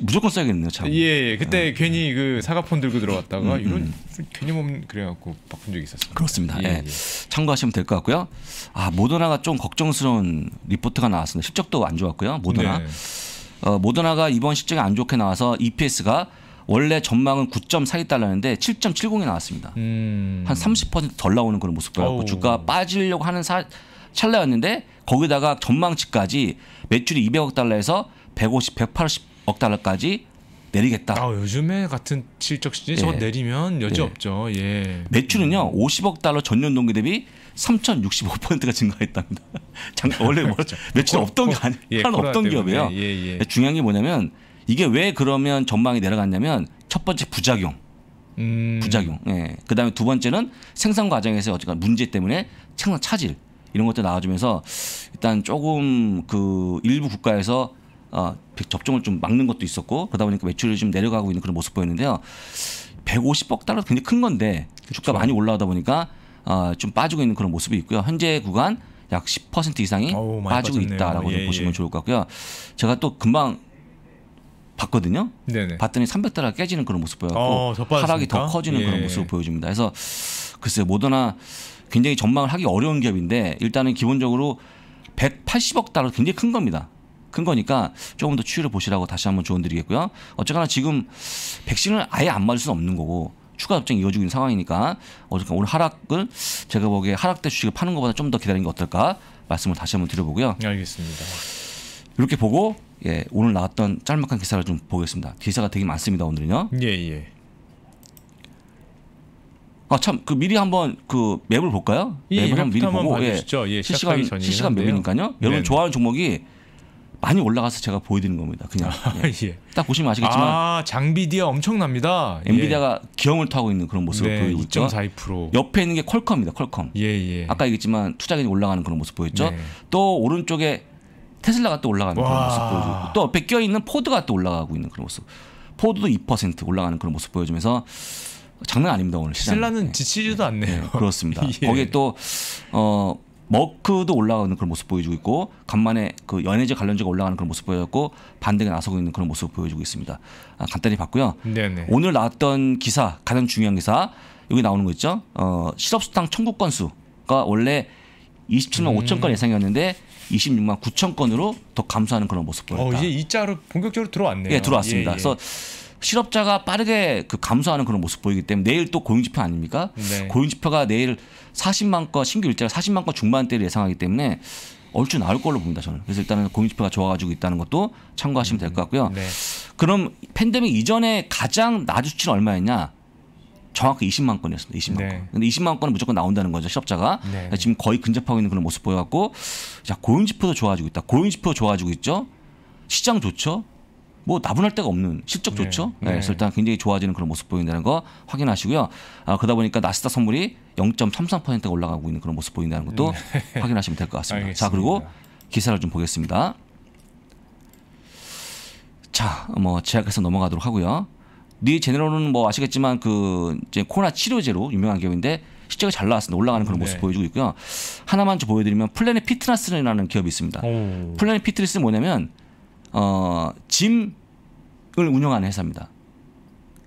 [SPEAKER 2] 무조건 써야겠네요, 참.
[SPEAKER 1] 예, 예. 그때 예. 괜히 그 사과폰 들고 들어왔다가 음, 음 이런 음. 괜히 념 그래갖고
[SPEAKER 2] 바꾼 적이 있었어요. 그렇습니다. 예, 예. 예. 참고하시면 될 것 같고요. 아 모더나가 좀 걱정스러운 리포트가 나왔습니다. 실적도 안 좋았고요, 모더나. 네. 어, 모더나가 이번 실적이 안 좋게 나와서 EPS가 원래 전망은 9 4 2달러는데 7.70이 나왔습니다. 음. 한30%덜 나오는 그런 모습 보였고 주가 빠지려고 하는 사, 찰나였는데 거기다가 전망치까지 매출이 200억 달러에서 150, 180억 달러까지 내리겠다. 아,
[SPEAKER 1] 요즘에 같은 실적 시즌 예. 저 내리면 여지 예.
[SPEAKER 2] 없죠. 예. 매출은요 50억 달러 전년 동기 대비 3,065%가 증가했답니다. 장, 원래 뭐, 며칠 그렇죠. 없던 게 아니, 예, 없던 기업이에요. 예, 예. 중요한 게 뭐냐면 이게 왜 그러면 전망이 내려갔냐면 첫 번째 부작용.
[SPEAKER 1] 음. 부작용.
[SPEAKER 2] 예. 그다음에 두 번째는 생산 과정에서 어쨌건 문제 때문에 생산 차질 이런 것도 나와주면서 일단 조금 그 일부 국가에서 어, 접종을 좀 막는 것도 있었고 그러다 보니까 매출이 좀 내려가고 있는 그런 모습 보였는데요. 150억 달러 굉장히 큰 건데 주가 그렇죠. 많이 올라오다 보니까 어, 좀 빠지고 있는 그런 모습이 있고요. 현재 구간 약 10% 이상이 오, 빠지고 빠졌네요. 있다라고 예, 좀 보시면 예. 좋을 것 같고요. 제가 또 금방 봤거든요. 네네. 봤더니 300달러 깨지는 그런 모습 보였고 어, 하락이 더 커지는 예. 그런 모습을 보여줍니다. 그래서 글쎄요 모더나 굉장히 전망을 하기 어려운 기업인데 일단은 기본적으로 180억 달러 굉장히 큰 겁니다. 큰 거니까 조금 더 추이를 보시라고 다시 한번 조언드리겠고요. 어쨌거나 지금 백신을 아예 안 맞을 수는 없는 거고 추가 접종이 이어지고 있는 상황이니까 어쨌께 오늘 하락을 제가 보기에 하락 때 주식을 파는 것보다 좀 더 기다리는 게 어떨까 말씀을 다시 한번 드려보고요. 알겠습니다. 이렇게 보고 예, 오늘 나왔던 짤막한 기사를 좀 보겠습니다. 기사가 되게 많습니다 오늘은요. 예 예. 아참 그 미리 한번 그 맵을 볼까요? 예, 맵을 한번 미리 보고 예, 예, 실시간 실시간 네. 맵이니까요. 여러분 네. 좋아하는 종목이 많이 올라가서 제가 보여드리는 겁니다. 그냥 아, 예. 예. 딱 보시면 아시겠지만
[SPEAKER 1] 아, 장비디아 엄청납니다. 예. 엔비디아가
[SPEAKER 2] 예. 기형을 타고 있는 그런 모습을 네, 보이고 있죠. 2.42% 옆에 있는 게 퀄컴입니다. 퀄컴. 예예. 예. 아까 얘기했지만 투자금이 올라가는 그런 모습 보였죠. 네. 또 오른쪽에 테슬라가 또 올라가는 와. 그런 모습 보여주고 또 옆에 껴 있는 포드가 또 올라가고 있는 그런 모습. 포드도 2% 올라가는 그런 모습 보여주면서 장난 아닙니다 오늘 시장.
[SPEAKER 1] 테슬라는 예. 지치지도 않네요. 그렇습니다. 거기에
[SPEAKER 2] 또 어. 머크도 올라가는 그런 모습 보여주고 있고 간만에 그 연예제 관련주가 올라가는 그런 모습 보여줬고 반등에 나서고 있는 그런 모습 보여주고 있습니다. 아, 간단히 봤고요.
[SPEAKER 1] 네네. 오늘
[SPEAKER 2] 나왔던 기사 가장 중요한 기사 여기 나오는 거 있죠. 어, 실업수당 청구 건수가 원래 27만 음. 5천 건 예상이었는데 26만 9천 건으로 더 감소하는 그런 모습 보였다. 어, 이제
[SPEAKER 1] 이 자로 본격적으로 들어왔네요. 예, 들어왔습니다. 예, 예. 그래서
[SPEAKER 2] 실업자가 빠르게 그 감소하는 그런 모습 보이기 때문에 내일 또 고용지표 아닙니까? 네. 고용지표가 내일 40만 건 신규 일자리 40만 건 중반대를 예상하기 때문에 얼추 나올 걸로 봅니다 저는. 그래서 일단은 고용 지표가 좋아가지고 있다는 것도 참고하시면 될 것 같고요. 음, 네. 그럼 팬데믹 이전에 가장 낮은 수치는 얼마였냐? 정확히 20만 건이었습니다. 20만 네. 건. 근데 20만 건은 무조건 나온다는 거죠 실업자가 네. 그러니까 지금 거의 근접하고 있는 그런 모습 보여갖고 자 고용 지표도 좋아지고 있다. 고용 지표 좋아지고 있죠. 시장 좋죠. 뭐 나분할 데가 없는 실적 네. 좋죠. 네. 네. 그래서 일단 굉장히 좋아지는 그런 모습 보인다는 거 확인하시고요. 아, 그러다 보니까 나스닥 선물이 0.33%가 올라가고 있는 그런 모습 보인다는 것도 네. 확인하시면 될 것 같습니다. 알겠습니다. 자 그리고 기사를 좀 보겠습니다. 자, 뭐제약에서 넘어가도록 하고요. 니 제네론은 뭐 아시겠지만 그 이제 코로나 치료제로 유명한 기업인데 실적이 잘 나왔습니다. 올라가는 그런 네. 모습 네. 보여주고 있고요. 하나만 좀 보여드리면 플래닛 피트니스라는 기업이 있습니다. 오. 플래닛 피트니스 뭐냐면 어, 짐을 운영하는 회사입니다.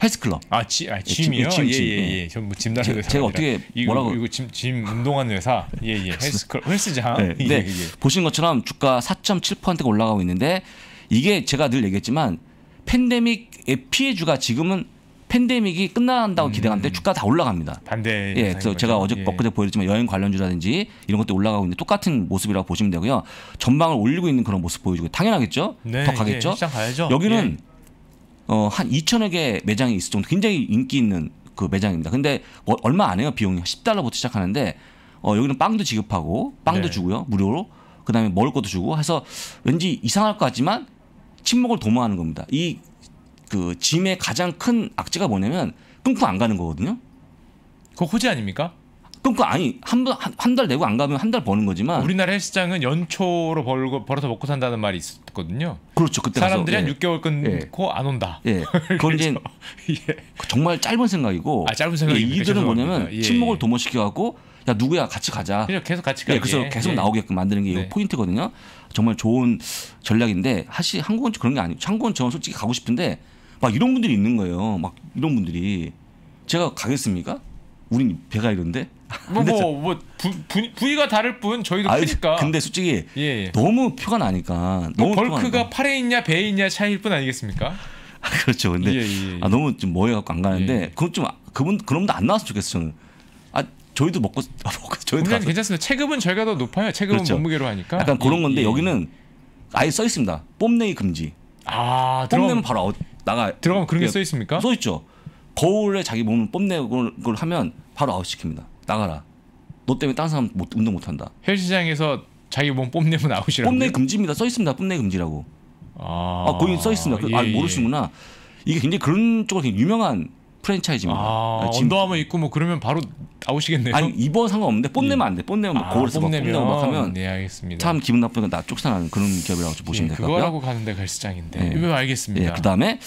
[SPEAKER 2] 헬스클럽. 아, 지, 아 예, 짐이요? 예, 짐, 예, 예, 예. 전부 짐다는 회사. 제가 어떻게 뭐라고 이거, 이 짐, 짐 운동하는 회사. 예, 예. 헬스클럽,
[SPEAKER 1] 헬스장. 네. 예, 예.
[SPEAKER 2] 보신 것처럼 주가 4.7%가 올라가고 있는데 이게 제가 늘 얘기했지만 팬데믹 에 피해주가 지금은 팬데믹이 끝난다고 음. 기대하는데 음. 주가 다 올라갑니다. 반대. 예, 그래서 거죠? 제가 어제 예. 엊그제 보여드렸지만 여행 관련주라든지 이런 것도 올라가고 있는데 똑같은 모습이라고 보시면 되고요. 전망을 올리고 있는 그런 모습 보여주고 당연하겠죠. 네, 더 가겠죠. 예, 여기는 예. 어, 한2천억개 매장이 있을 정도 굉장히 인기 있는 그 매장입니다. 근데 뭐, 얼마 안 해요 비용이 10달러부터 시작하는데 어, 여기는 빵도 지급하고 빵도 네. 주고요 무료로 그다음에 먹을 것도 주고 해서 왠지 이상할 것 같지만 침묵을 도모하는 겁니다. 이그 짐의 가장 큰 악재가 뭐냐면 끊고 안 가는 거거든요. 그거 호재 아닙니까? 끊고 아니 한달 한달 내고 안 가면 한 달 버는 거지만 우리나라 헬스장은 연초로 벌고 벌어서
[SPEAKER 1] 먹고 산다는 말이 있었거든요.
[SPEAKER 2] 그렇죠. 그때 사람들이 가서, 한 예. 6개월 끊고 예. 안 온다. 예. 그건 이제 그렇죠. 예. 정말 짧은 생각이고. 아 짧은 생각이 예, 이들은 뭐냐면 예. 침묵을 도모시켜 갖고 야 누구야 같이 가자. 그냥 계속 같이 가. 예, 그래서 계속 예. 나오게끔 만드는 게 네. 포인트거든요. 정말 좋은 전략인데 사실 한국은 그런 게 아니고 한국은 저는 솔직히 가고 싶은데 막 이런 분들이 있는 거예요. 막 이런 분들이 제가 가겠습니까? 우린 배가 이런데 뭐뭐 뭐,
[SPEAKER 1] 뭐, 부위가 다를 뿐 저희도 아니, 크니까 근데 솔직히 예,
[SPEAKER 2] 예. 너무 표가 나니까 뭐 너무 벌크가
[SPEAKER 1] 나니 팔에 있냐 배에 있냐 차이일 뿐 아니겠습니까?
[SPEAKER 2] 그렇죠 근데 예, 예, 예, 아, 너무 좀 뭐해갖고 안 가는데 예, 그건 좀 그분 그런분도안 나왔으면 좋겠어 저는 아 저희도 먹고 아, 먹고 저희도 가서.
[SPEAKER 1] 괜찮습니다 체급은 저희가 더 높아요 체급은 그렇죠. 몸무게로 하니까 약간 그런 건데
[SPEAKER 2] 여기는 아예 써 있습니다 뽐내기 금지 아 뽐내면 바로 아웃 나가 들어가면 그런 게써 있습니까? 써 있죠. 거울에 자기 몸을 뽐내고 그 하면 바로 아웃 시킵니다. 나가라. 너 때문에 다른 사람 못, 운동 못 한다. 헬스장에서 자기 몸 뽐내면 아웃이라고. 뽐내 금지입니다. 써 있습니다. 뽐내 금지라고. 아, 아 거기 써 있습니다. 아, 예, 아 예. 모르시구나. 이게 굉장히 그런 쪽으로 굉장히 유명한 프랜차이즈입니다. 아, 아 지금 언더아고뭐 그러면 바로 나오시겠네요. 아니 입어 상관없는데 뽐내면 안 돼. 뽐내면 아, 고글에서 뽐내면 막 하면 네, 알겠습니다. 참 기분 나쁘니나쪽산는 그런 기업이라고 보시면 예, 될것 같고요. 그거라고
[SPEAKER 1] 가는데 갈시장인데. 네.
[SPEAKER 2] 예, 알겠습니다. 네, 그다음에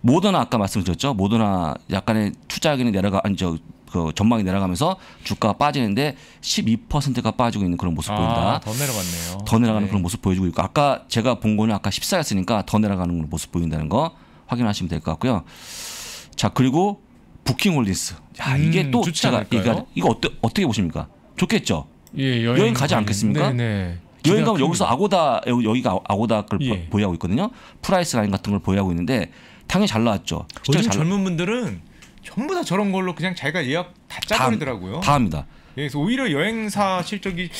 [SPEAKER 2] 모더나 아까 말씀드렸죠. 모더나 약간의 투자액이 내려가 아 저그 전망이 내려가면서 주가가 빠지는데 12%가 빠지고 있는 그런 모습 아, 보인다. 더 내려갔네요. 더 내려가는 네. 그런 모습 보여주고 있고 아까 제가 본 거는 아까 14였으니까 더 내려가는 모습 보인다는 거 확인하시면 될 것 같고요. 자 그리고 부킹홀리스. 야 음, 이게 음, 또 진짜 이거 이거 어떠, 어떻게 보십니까? 좋겠죠. 예 여행, 여행 가지 않겠습니까? 네네.
[SPEAKER 1] 네. 여행 가면 여기서
[SPEAKER 2] 아고다 여기가 아고다를 예. 보유하고 있거든요. 프라이스 라인 같은 걸 보유하고 있는데 당연히 잘 나왔죠. 요즘 잘 젊은
[SPEAKER 1] 분들은 전부 다 저런 걸로 그냥 자기가 예약 다 짜버리더라고요. 다, 다 합니다. 예, 그래서 오히려 여행사 실적이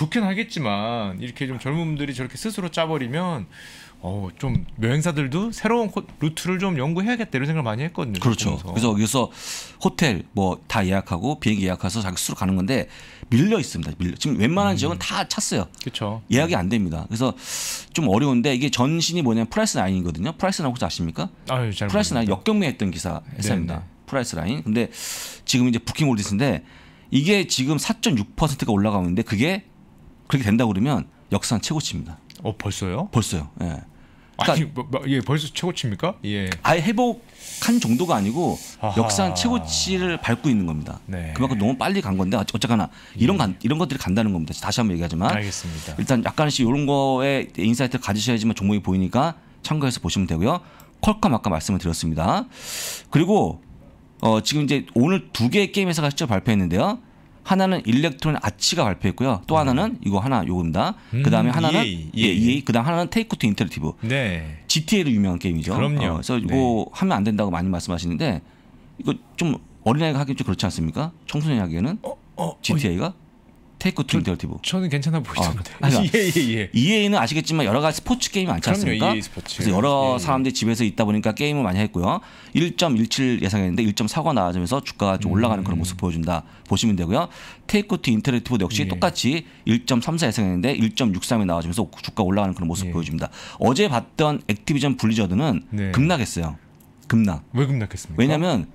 [SPEAKER 1] 좋긴 하겠지만 이렇게 좀 젊은들이 저렇게 스스로 짜버리면 어, 좀 여행사들도 새로운 루트를 좀
[SPEAKER 2] 연구해야겠다 이런 생각을 많이 했거든요. 그렇죠. 보면서. 그래서 여기서 호텔 뭐 다 예약하고 비행기 예약해서 자기 스스로 가는 건데 밀려 있습니다. 밀려. 지금 웬만한 음. 지역은 다 찼어요. 그렇죠. 예약이 안 됩니다. 그래서 좀 어려운데 이게 전신이 뭐냐면 프라이스 라인이거든요. 프라이스 라인 혹시 아십니까? 아유, 잘 프라이스 라인 역경매했던 기사 회사입니다. 네네. 프라이스 라인. 근데 지금 이제 부킹 올디스인데 이게 지금 4.6%가 올라가는데 그게 그렇게 된다고 그러면 역사는 최고치입니다. 어 벌써요? 벌써요. 예. 그러니까 아니, 뭐, 뭐, 예, 벌써 최고치입니까? 예. 아예 회복한 정도가 아니고 역사한 최고치를 밟고 있는 겁니다. 네. 그만큼 너무 빨리 간 건데 어쨌거나 예. 이런 간, 이런 것들이 간다는 겁니다. 다시 한 번 얘기하지만 알겠습니다. 일단 약간씩 이런 거에 인사이트를 가지셔야지만 종목이 보이니까 참고해서 보시면 되고요. 컬컴 아까 말씀을 드렸습니다. 그리고 어, 지금 이제 오늘 두 개의 게임 회사가 실제 발표했는데요. 하나는 일렉트론 아치가 발표했고요. 또 음. 하나는 이거 하나 요겁니다. 음, 그다음에 하나는 EA, 예, e 그다음 하나는 테이크 투 인터랙티브. 네. GTA로 유명한 게임이죠. 그럼요. 어, 그래서 네. 이거 네. 하면 안 된다고 많이 말씀하시는데 이거 좀 어린아이가 하기 좀 그렇지 않습니까? 청소년이 하기에는 어, 어, GTA가 테이크 투 인터랙티브. 그 저는 괜찮아 보이던데. 어. 그러니까 예, 예, 예. EA는 아시겠지만 여러 가지 스포츠 게임이 많지 않습니까? 그럼요, 그래서 여러 예, 예. 사람들이 집에서 있다 보니까 게임을 많이 했고요. 1.17 예상했는데 1.4가 나와주면서 주가가 좀 올라가는 음. 그런 모습 보여준다 보시면 되고요. 테이크 투 인터랙티브 역시 예. 똑같이 1.34 예상했는데 1.63이 나와주면서 주가 올라가는 그런 모습 예. 보여줍니다. 어제 봤던 액티비전 블리저드는 네. 급락했어요. 급락. 왜 급락했습니까? 왜냐하면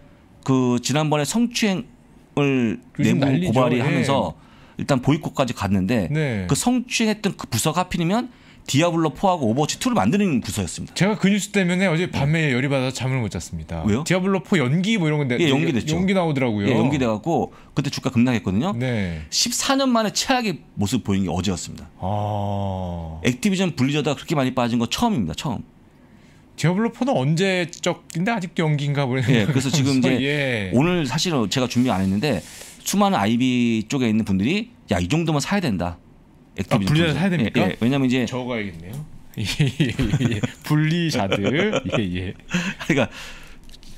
[SPEAKER 2] 그 지난번에 성추행 을 내부 고발이 하면서 예. 일단 보이콧까지 갔는데 네. 그 성추행했던 그 부서가 하필이면 디아블로 4하고 오버워치 2를 만드는 부서였습니다.
[SPEAKER 1] 제가 그 뉴스 때문에 어제 네. 밤에 열이 받아서 잠을 못 잤습니다. 왜요? 디아블로 4 연기 뭐 이런 건데 예, 연기됐죠. 연기 나오더라고요. 예, 연기돼 갖고 그때 주가
[SPEAKER 2] 급락했거든요. 네. 14년 만에 최악의 모습 보인 게 어제였습니다. 아. 액티비전 블리저드 그렇게 많이 빠진 거 처음입니다. 처음. 디아블로 4는 언제적인데 아직도 연기인가 보네. 뭐 예, 그래서 지금 이제 예. 오늘 사실 제가 준비 안 했는데 수많은 IB 쪽에 있는 분들이 야 이 정도면 사야 된다. 액티비전 아, 분리자를 사야 됩니까? 예, 예. 왜냐면 이제
[SPEAKER 1] 적어야겠네요. 예, 예, 예,
[SPEAKER 2] 분리자들. 예, 예. 그러니까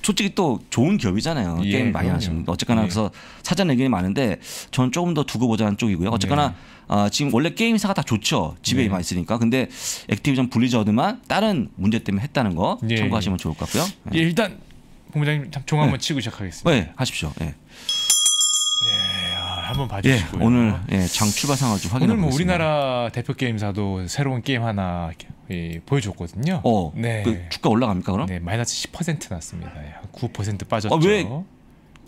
[SPEAKER 2] 솔직히 또 좋은 기업이잖아요. 예, 게임 많이 하시는. 어쨌거나 네. 그래서 사전 의견이 많은데 저는 조금 더 두고 보자는 쪽이고요. 어쨌거나 네. 어, 지금 원래 게임사가 다 좋죠. 집에 네. 만 있으니까. 근데 액티비전 블리자드만 다른 문제 때문에 했다는 거 네. 참고하시면 좋을 것 같고요. 예,
[SPEAKER 1] 일단 본부장님 종합 한번 치고 시작하겠습니다.
[SPEAKER 2] 네, 하십시오. 예.
[SPEAKER 1] 예, 아, 한번
[SPEAKER 2] 봐주시고 예, 오늘 예, 장추바상을 좀 확인해 보겠습니다. 뭐
[SPEAKER 1] 우리나라 대표 게임사도 새로운 게임 하나 예, 보여줬거든요. 어, 네. 그 주가 올라갑니까 그럼? 네, 마이너스 10% 났습니다. 9% 예, 빠졌죠. 아, 왜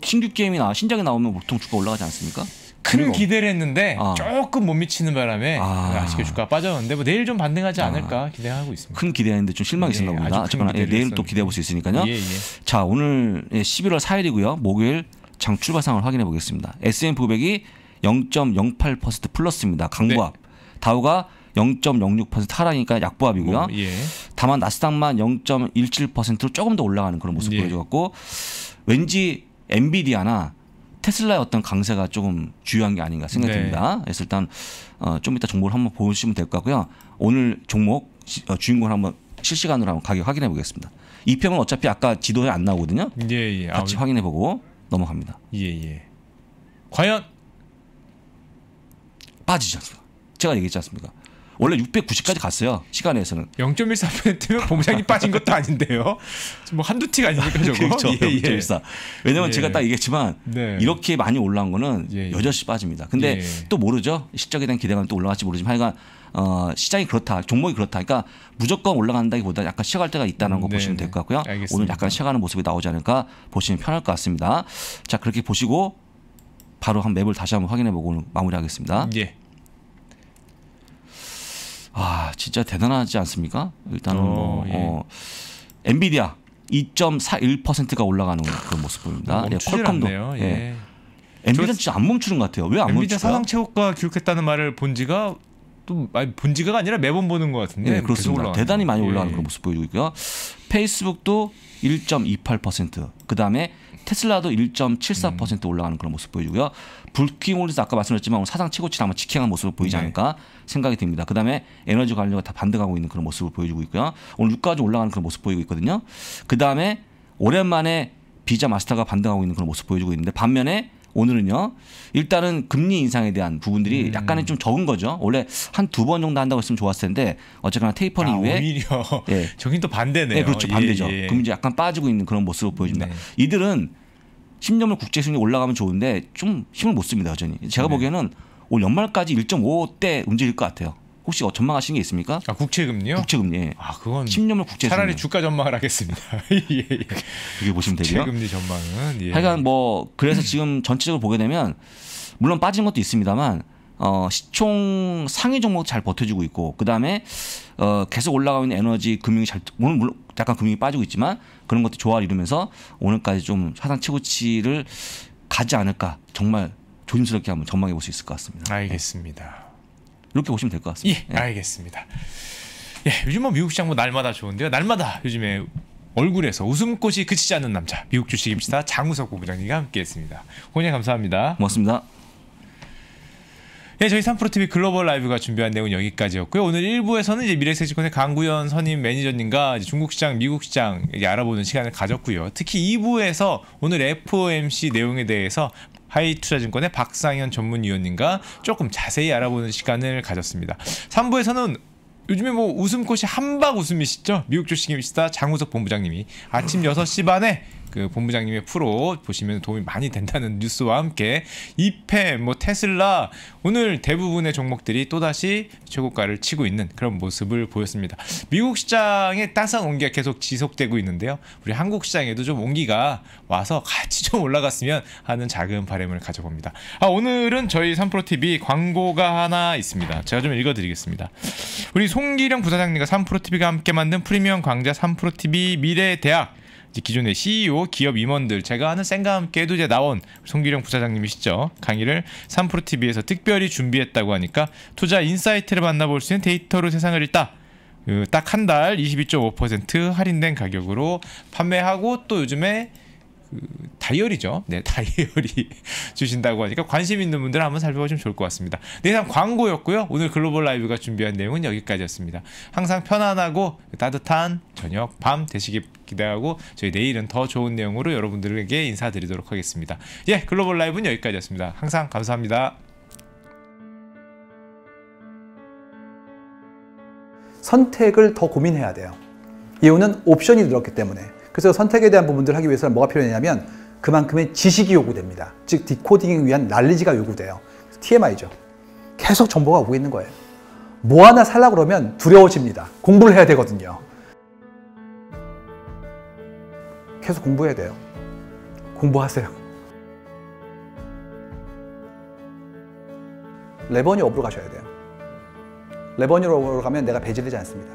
[SPEAKER 1] 신규 게임이나 신작이 나오면 보통 주가 올라가지 않습니까? 큰 기대를 했는데 아. 조금 못 미치는 바람에 아. 쉽게 주가 빠졌는데 뭐
[SPEAKER 2] 내일 좀 반등하지 아. 않을까 아. 기대하고 있습니다. 큰 기대했는데 좀 실망이 예, 있었나 예, 봅니다. 어쨌거 예, 내일 또 기대해 볼수 있으니까요. 예, 자 오늘 11월 예, 4일이고요. 목요일 장출발상을 확인해 보겠습니다. S&P 500이 0.08% 플러스입니다. 강보합. 네. 다우가 0.06% 하락이니까 약보합이고요. 음, 예. 다만 나스닥만 0.17%로 조금 더 올라가는 그런 모습 예. 네. 보여줬고 왠지 엔비디아나 테슬라의 어떤 강세가 조금 주요한 게 아닌가 생각이 네. 듭니다. 그래서 일단 어, 좀 이따 종목을 한번 보시면 될 것 같고요. 오늘 종목 어, 주인공을 한번 실시간으로 한번 가격 확인해 보겠습니다. 이 평은 어차피 아까 지도에 안 나오거든요. 예, 예. 같이 아, 확인해 보고 넘어갑니다. 예예. 예. 과연 빠지지 않습니까? 제가 얘기했지 않습니까? 원래 690까지 갔어요. 시간에서는. 0.14%면 보무장이 빠진 것도 아닌데요. 뭐 한두 티가 아니니까 저거. 그렇죠. 예, 예. 왜냐면 예. 제가 딱 얘기했지만 네. 이렇게 많이 올라온 거는 예. 예. 여전히 빠집니다. 근데 예. 또 모르죠. 실적에 대한 기대감 이또 올라갈지 모르지만 하여간 어, 시장이 그렇다. 종목이 그렇다. 그러니까 무조건 올라간다기보다 약간 시작할 때가 있다는 음, 거네 보시면 네. 될것 같고요. 알겠습니다. 오늘 약간 시작하는 모습이 나오지 않을까 보시면 편할 것 같습니다. 자 그렇게 보시고 바로 한 맵을 다시 한번 확인해 보고 마무리하겠습니다. 예. 아 진짜 대단하지 않습니까? 일단은 어, 뭐 예. 어, 엔비디아 2.41%가 올라가는 그런 모습 보입니다. 아, 예, 퀄컴도 않 예. 예. 엔비디아 진짜 안 멈추는 것 같아요. 왜 안 멈추죠? 엔비디아 사상
[SPEAKER 1] 최고가 기록했다는 말을 본 지가 또 본지가 아니라 매번 보는 것
[SPEAKER 2] 같은데 네, 그렇습니다. 대단히 많이 올라가는 예. 그런 모습 보여고 있고요. 페이스북도 1.28% 그다음에 테슬라도 1.74% 음. 올라가는 그런 모습 보여고요 불킹홀리스 아까 말씀드렸지만 사상 최고치를 아마 직행한 모습을 보이지 네. 않을까 생각이 듭니다. 그다음에 에너지 관료가 다 반등하고 있는 그런 모습을 보여주고 있고요. 오늘 유가까 올라가는 그런 모습 보이고 있거든요. 그다음에 오랜만에 비자 마스터가 반등하고 있는 그런 모습 보여주고 있는데 반면에 오늘은요. 일단은 금리 인상에 대한 부분들이 음. 약간은 좀 적은 거죠. 원래 한 두 번 정도 한다고 했으면 좋았을 텐데 어쨌거나 테이퍼 아, 이후에 오히려 예. 저긴 또 반대네요. 네, 그렇죠. 예, 반대죠. 예, 예. 금리 약간 빠지고 있는 그런 모습을 보여니다 네. 이들은 10년물 국제 수익이 올라가면 좋은데 좀 힘을 못 씁니다 여전히. 제가 네. 보기에는 올 연말까지 1.5대 움직일 것 같아요. 혹시 어, 전망하시는 게 있습니까? 아, 국채금리요? 국채금리. 예. 아, 그건 10년물 국채. 차라리
[SPEAKER 1] 주가 전망을 하겠습니다.
[SPEAKER 2] 예, 예. 그게 보시면 되고요.
[SPEAKER 1] 국채금리 전망은.
[SPEAKER 2] 예. 하여간 뭐 그래서 지금 전체적으로 보게 되면 물론 빠진 것도 있습니다만 어, 시총 상위 종목 잘 버텨주고 있고 그 다음에 어, 계속 올라가고 있는 에너지 금융이 잘 오늘 물론 약간 금융이 빠지고 있지만 그런 것도 조화를 이루면서 오늘까지 좀사상 최고치를 가지 않을까 정말 조심스럽게 한번 전망해 볼 수 있을 것 같습니다.
[SPEAKER 1] 알겠습니다. 네.
[SPEAKER 2] 이렇게 보시면 될 것 같습니다. 예, 예.
[SPEAKER 1] 알겠습니다. 예, 요즘 뭐 미국 시장 뭐 날마다 좋은데요. 날마다 요즘에 얼굴에서 웃음꽃이 그치지 않는 남자 미국 주식입니다 장우석 부부장님과 함께했습니다. 혼예 감사합니다. 고맙습니다. 예, 저희 3프로TV 글로벌 라이브가 준비한 내용은 여기까지였고요. 오늘 1부에서는 이제 미래세지콘의 강구현 선임 매니저님과 중국 시장, 미국 시장 알아보는 시간을 가졌고요. 특히 2부에서 오늘 FOMC 내용에 대해서 하이투자증권의 박상현 전문위원님과 조금 자세히 알아보는 시간을 가졌습니다. 3부에서는 요즘에 뭐 웃음꽃이 한박 웃음이시죠? 미국 주식입시다 장우석 본부장님이 아침 6시 반에 그 본부장님의 프로 보시면 도움이 많이 된다는 뉴스와 함께 이펜, 뭐 테슬라 오늘 대부분의 종목들이 또다시 최고가를 치고 있는 그런 모습을 보였습니다. 미국 시장의 따스한 온기가 계속 지속되고 있는데요. 우리 한국 시장에도 좀 온기가 와서 같이 좀 올라갔으면 하는 작은 바램을 가져봅니다. 아, 오늘은 저희 3프로TV 광고가 하나 있습니다. 제가 좀 읽어드리겠습니다. 우리 송기령 부사장님과 3프로TV가 함께 만든 프리미엄 광자 3프로TV 미래대학 이제 기존의 CEO, 기업 임원들 제가 하는 쌩과 함께도 이제 나온 송기령 부사장님이시죠. 강의를 3프로 TV에서 특별히 준비했다고 하니까 투자 인사이트를 만나볼 수 있는 데이터로 세상을 읽다. 그 딱 한 달 22.5% 할인된 가격으로 판매하고 또 요즘에 그 다이어리죠. 네, 다이어리 주신다고 하니까 관심 있는 분들 한번 살펴보시면 좋을 것 같습니다. 네, 이상 광고였고요. 오늘 글로벌 라이브가 준비한 내용은 여기까지였습니다. 항상 편안하고 따뜻한 저녁, 밤 되시길 기대하고 저희 내일은 더 좋은 내용으로 여러분들에게 인사드리도록 하겠습니다. 예, 글로벌 라이브는 여기까지였습니다. 항상 감사합니다. 선택을 더 고민해야 돼요. 이유는 옵션이 늘었기 때문에 그래서 선택에 대한 부분들을 하기 위해서는 뭐가 필요하냐면 그만큼의 지식이 요구됩니다. 즉 디코딩을 위한 날리지가 요구돼요. TMI죠. 계속 정보가 오고 있는 거예요. 뭐 하나 살라 그러면 두려워집니다. 공부를 해야 되거든요. 계속 공부해야 돼요. 공부하세요. 레버니 업으로 가셔야 돼요. 레버니업으로 가면 내가 배제되지 않습니다.